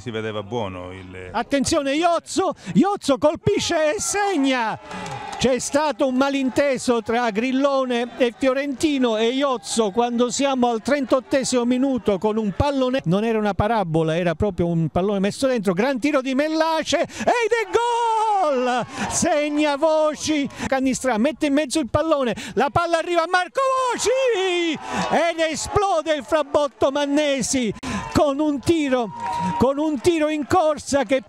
si vedeva buono il... Attenzione Iozzo, Iozzo colpisce e segna! C'è stato un malinteso tra Grillone e Fiorentino e Iozzo quando siamo al 38 minuto con un pallone, non era una parabola, era proprio un pallone messo dentro, gran tiro di Mellace ed è gol! gol, segna Voci, Canistra mette in mezzo il pallone, la palla arriva a Marco Voci ed esplode il frabotto Mannesi con un tiro, con un tiro in corsa che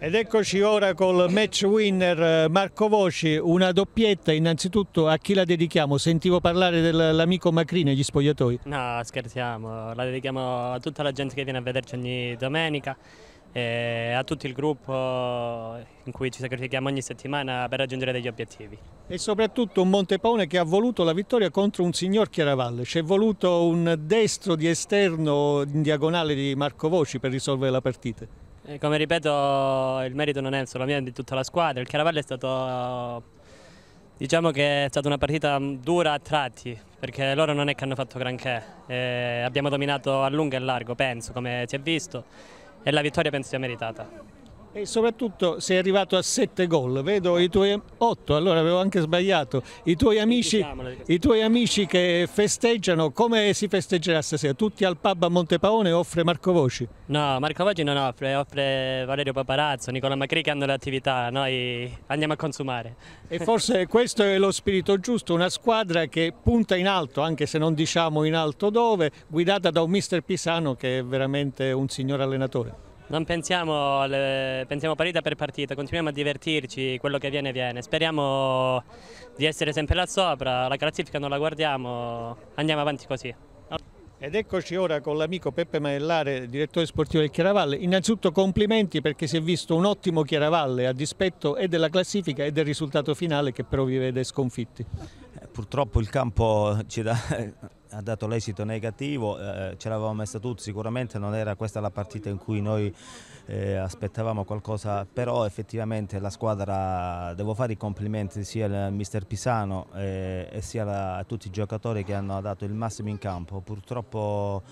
ed eccoci ora col match winner eh, Marco Voci, una doppietta innanzitutto a chi la dedichiamo? Sentivo parlare dell'amico Macrini negli spogliatoi. No scherziamo, la dedichiamo a tutta la gente che viene a vederci ogni domenica e a tutto il gruppo in cui ci sacrifichiamo ogni settimana per raggiungere degli obiettivi. E soprattutto un Montepone che ha voluto la vittoria contro un signor Chiaravalle, ci è voluto un destro di esterno in diagonale di Marco Voci per risolvere la partita. E come ripeto il merito non è solo mio, è di tutta la squadra, il Chiaravalle è stato... Diciamo che è stata una partita dura a tratti, perché loro non è che hanno fatto granché. E abbiamo dominato a lungo e a largo, penso, come si è visto e la vittoria penso sia meritata. E soprattutto sei arrivato a 7 gol, vedo i tuoi 8, allora avevo anche sbagliato, i tuoi, amici, i tuoi amici che festeggiano, come si festeggerà stasera? Tutti al pub a Montepaone offre Marco Voci? No, Marco Voci non offre, offre Valerio Paparazzo, Nicola Macri che hanno le attività, noi andiamo a consumare. E forse questo è lo spirito giusto, una squadra che punta in alto, anche se non diciamo in alto dove, guidata da un mister Pisano che è veramente un signor allenatore. Non pensiamo, alle, pensiamo partita per partita, continuiamo a divertirci, quello che viene viene. Speriamo di essere sempre là sopra, la classifica non la guardiamo, andiamo avanti così. Ed eccoci ora con l'amico Peppe Maellare, direttore sportivo del Chiaravalle. Innanzitutto complimenti perché si è visto un ottimo Chiaravalle a dispetto e della classifica e del risultato finale che però vi vede sconfitti. Eh, purtroppo il campo ci dà ha dato l'esito negativo, eh, eh, ce l'avevamo messa tutti, sicuramente non era questa la partita in cui noi eh, aspettavamo qualcosa, però effettivamente la squadra, devo fare i complimenti sia al mister Pisano eh, e sia la, a tutti i giocatori che hanno dato il massimo in campo, purtroppo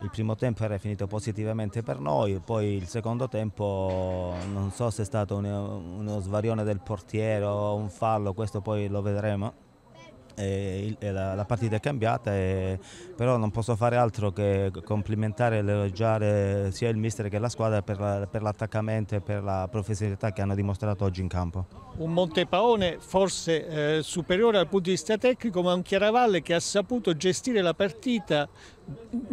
il primo tempo era finito positivamente per noi, poi il secondo tempo non so se è stato uno, uno svarione del portiere o un fallo, questo poi lo vedremo e, e la, la, partita è cambiata, e, però non posso fare altro che complimentare e elogiare sia il mister che la squadra per, la, per l'attaccamento e per la professionalità che hanno dimostrato oggi in campo. Un Montepaone forse eh, superiore dal punto di vista tecnico, ma un Chiaravalle che ha saputo gestire la partita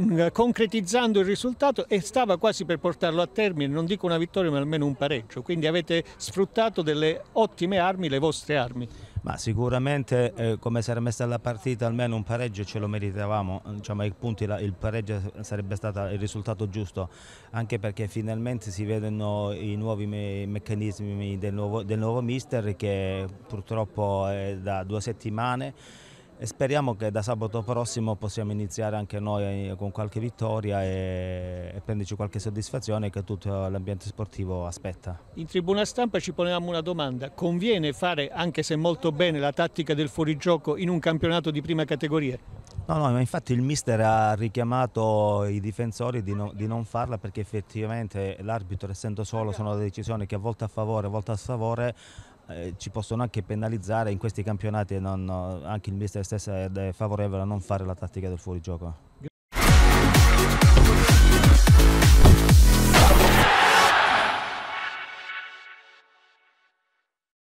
Mm, concretizzando il risultato e stava quasi per portarlo a termine, non dico una vittoria ma almeno un pareggio, quindi avete sfruttato delle ottime armi, le vostre armi. Ma sicuramente eh, come sarebbe stata la partita almeno un pareggio ce lo meritavamo, diciamo, i punti, il pareggio sarebbe stato il risultato giusto, anche perché finalmente si vedono i nuovi me meccanismi del nuovo, del nuovo mister che purtroppo è da due settimane e speriamo che da sabato prossimo possiamo iniziare anche noi eh, con qualche vittoria e, e prenderci qualche soddisfazione che tutto l'ambiente sportivo aspetta. In tribuna stampa ci ponevamo una domanda, conviene fare anche se molto bene la tattica del fuorigioco in un campionato di prima categoria? No, no, ma infatti il mister ha richiamato i difensori di, no, di non farla perché effettivamente l'arbitro essendo solo sono decisioni che a volte a favore, a volte a sfavore eh, ci possono anche penalizzare in questi campionati, non, anche il mister stesso è favorevole a non fare la tattica del fuorigioco.